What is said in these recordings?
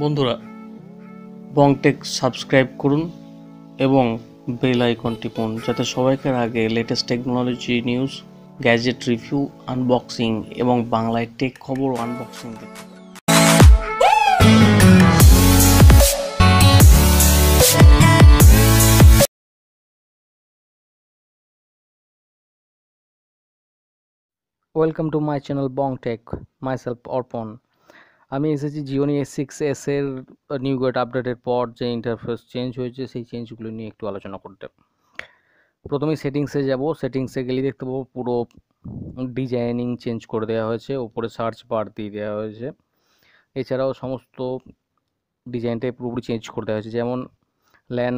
বন্ধুরা বংটেক সাবস্ক্রাইব করুন এবং বেল আইকন টিপুন যাতে সবাইকার আগে latest technology news gadget review unboxing এবং বাংলায় টেক খবর আনবক্সিং দেখুন Welcome to my channel Bong Tech, myself অর্পণ আমি এসেছি জিও নিয়ে সিক্স এসের নিউ গেট আপডেটের পর যে ইন্টারফেস চেঞ্জ হয়েছে সেই চেঞ্জগুলো নিয়ে একটু আলোচনা করতে প্রথমে সেটিংসে যাব সেটিংসে গেলে দেখতে পাবো পুরো ডিজাইনিং চেঞ্জ করে দেওয়া হয়েছে ওপরে সার্চ বার দিয়ে দেওয়া হয়েছে এছাড়াও সমস্ত ডিজাইনটাই পুরোপুরি চেঞ্জ করে দেওয়া হয়েছে যেমন ল্যান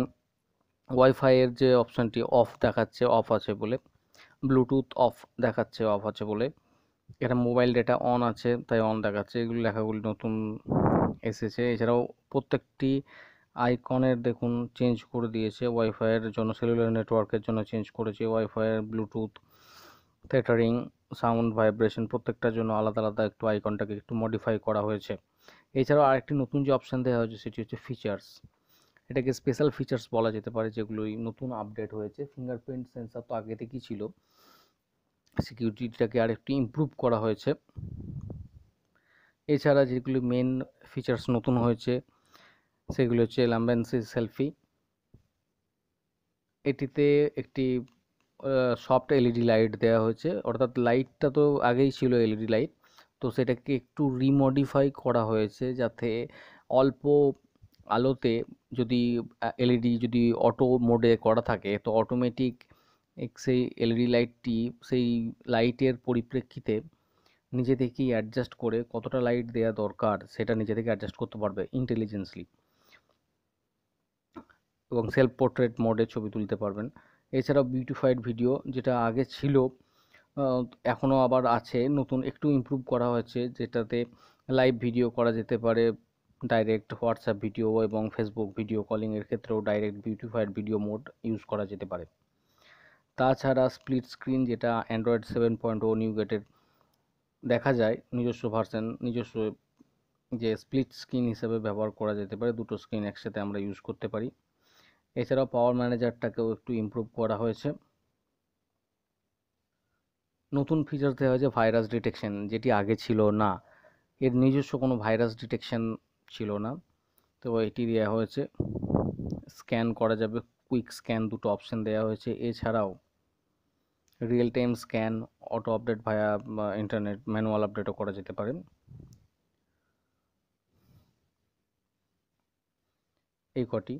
ওয়াইফাইয়ের যে অপশানটি অফ দেখাচ্ছে অফ আছে বলে ব্লুটুথ অফ দেখাচ্ছে অফ আছে বলে এটা মোবাইল ডেটা অন আছে তাই অন দেখাচ্ছে এগুলি লেখাগুলি নতুন এসেছে এছাড়াও প্রত্যেকটি আইকনের দেখুন চেঞ্জ করে দিয়েছে ওয়াইফাইয়ের জন্য সেলুলার নেটওয়ার্কের জন্য চেঞ্জ করেছে ওয়াইফাইয়ের ব্লুটুথ থেটারিং সাউন্ড ভাইব্রেশন প্রত্যেকটার জন্য আলাদা আলাদা একটু আইকনটাকে একটু মডিফাই করা হয়েছে এছাড়াও আরেকটি নতুন যে অপশান দেওয়া হয়েছে সেটি হচ্ছে ফিচার্স এটাকে স্পেশাল ফিচার্স বলা যেতে পারে যেগুলোই নতুন আপডেট হয়েছে ফিঙ্গারপ্রিন্ট সেন্সার তো আগে থেকেই ছিল সিকিউরিটিটাকে আর একটু ইম্প্রুভ করা হয়েছে এছাড়া যেগুলি মেন ফিচার্স নতুন হয়েছে সেগুলি হচ্ছে লাম্বেন্সি সেলফি এটিতে একটি সফট এলইডি লাইট দেওয়া হয়েছে অর্থাৎ লাইটটা তো আগেই ছিল এলইডি লাইট e তো সেটাকে একটু রিমডিফাই করা হয়েছে যাতে অল্প আলোতে যদি এলইডি e যদি অটো মোডে করা থাকে তো অটোমেটিক সেই এলইডি লাইটটি e সেই লাইটের পরিপ্রেক্ষিতে নিজে থেকেই অ্যাডজাস্ট করে কতটা লাইট দেওয়া দরকার সেটা নিজে থেকে অ্যাডজাস্ট করতে পারবে ইন্টেলিজেন্সলি এবং সেলফ পোর্ট্রেট মোডে ছবি তুলতে পারবেন এছাড়াও বিউটিফাইড ভিডিও যেটা আগে ছিল এখনও আবার আছে নতুন একটু ইমপ্রুভ করা হয়েছে যেটাতে লাইভ ভিডিও করা যেতে পারে ডাইরেক্ট হোয়াটসঅ্যাপ ভিডিও এবং ফেসবুক ভিডিও কলিংয়ের ক্ষেত্রেও direct beautified video mode use করা যেতে পারে তাছাড়া স্প্লিট স্ক্রিন যেটা অ্যান্ড্রয়েড সেভেন পয়েন্ট ও নিউ গেটের দেখা যায় নিজস্ব ভার্সন নিজস্ব যে স্প্লিট স্ক্রিন হিসেবে ব্যবহার করা যেতে পারে দুটো স্ক্রিন একসাথে আমরা ইউজ করতে পারি এছাড়াও পাওয়ার ম্যানেজারটাকেও একটু ইমপ্রুভ করা হয়েছে নতুন ফিচার দেওয়া হয়েছে ভাইরাস ডিটেকশন যেটি আগে ছিল না এর নিজস্ব কোনো ভাইরাস ডিটেকশন ছিল না তো এটি দেওয়া হয়েছে স্ক্যান করা যাবে কুইক স্ক্যান দুটো অপশান দেওয়া হয়েছে এছাড়াও real time scan auto update via internet manual আপডেটও করা যেতে পারে এই কটি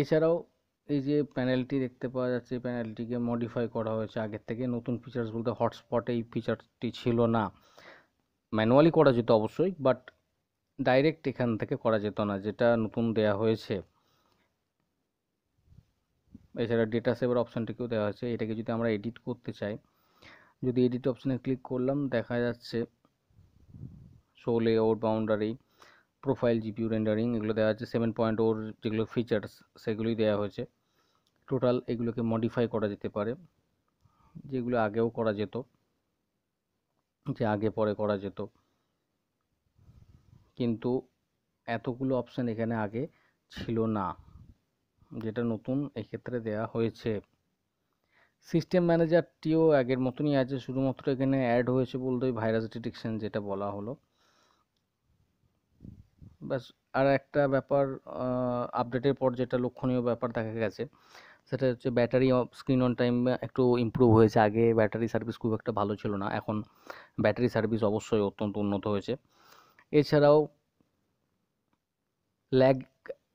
এছাড়াও এই যে প্যানেলটি দেখতে পাওয়া যাচ্ছে প্যানেলটিকে মডিফাই করা হয়েছে আগের থেকে নতুন ফিচার্স বলতে হটস্পটে এই ফিচারটি ছিল না ম্যানুয়ালি করা যেত অবশ্যই বাট ডাইরেক্ট এখান থেকে করা যেত না যেটা নতুন দেয়া হয়েছে এছাড়া ডেটা সেভার অপশানটিকেও দেওয়া আছে এটাকে যদি আমরা এডিট করতে চাই যদি এডিট অপশানে ক্লিক করলাম দেখা যাচ্ছে শো ওর বাউন্ডারি প্রোফাইল জিপিউ রেন্ডারিং এগুলো দেওয়া আছে সেভেন পয়েন্ট ওর যেগুলো ফিচার্স সেগুলোই দেওয়া হয়েছে টোটাল এগুলোকে মডিফাই করা যেতে পারে যেগুলো আগেও করা যেত যে আগে পরে করা যেত কিন্তু এতগুলো অপশান এখানে আগে ছিল না যেটা নতুন এক্ষেত্রে দেয়া হয়েছে সিস্টেম ম্যানেজারটিও আগের মতনই আছে শুধুমাত্র এখানে অ্যাড হয়েছে বলতে ওই ভাইরাস ডিটেকশন যেটা বলা হলো ব্যাস আর একটা ব্যাপার আপডেটের পর যেটা লক্ষণীয় ব্যাপার দেখা গেছে সেটা হচ্ছে ব্যাটারি স্ক্রিন অন টাইম একটু ইম্প্রুভ হয়েছে আগে ব্যাটারি সার্ভিস খুব একটা ভালো ছিল না এখন ব্যাটারি সার্ভিস অবশ্যই অত্যন্ত উন্নত হয়েছে এছাড়াও ল্যাগ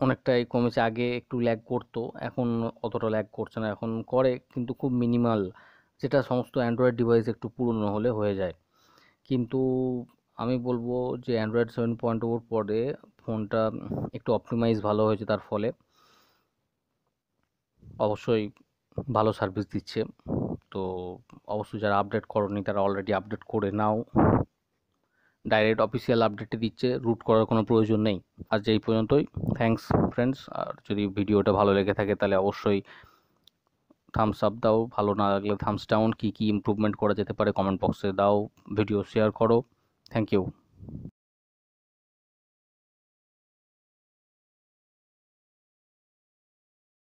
অনেকটাই কমেছে আগে একটু ল্যাগ করতো এখন অতটা ল্যাগ করছে না এখন করে কিন্তু খুব মিনিমাল যেটা সমস্ত অ্যান্ড্রয়েড ডিভাইস একটু পুরনো হলে হয়ে যায় কিন্তু আমি বলবো যে অ্যান্ড্রয়েড সেভেন পয়েন্ট ওর পরে ফোনটা একটু অপটিমাইজ ভালো হয়েছে তার ফলে অবশ্যই ভালো সার্ভিস দিচ্ছে তো অবশ্যই যারা আপডেট করনি তারা অলরেডি আপডেট করে নাও ডাইরেক্ট অফিসিয়াল আপডেটটি দিচ্ছে রুট করার কোনো প্রয়োজন নেই আজ এই পর্যন্তই থ্যাংকস ফ্রেন্ডস আর যদি ভিডিওটা ভালো লেগে থাকে তাহলে অবশ্যই থামস আপ দাও ভালো না লাগলে থামস ডাউন কী কী ইম্প্রুভমেন্ট করা যেতে পারে কমেন্ট বক্সে দাও ভিডিও শেয়ার করো থ্যাংক ইউ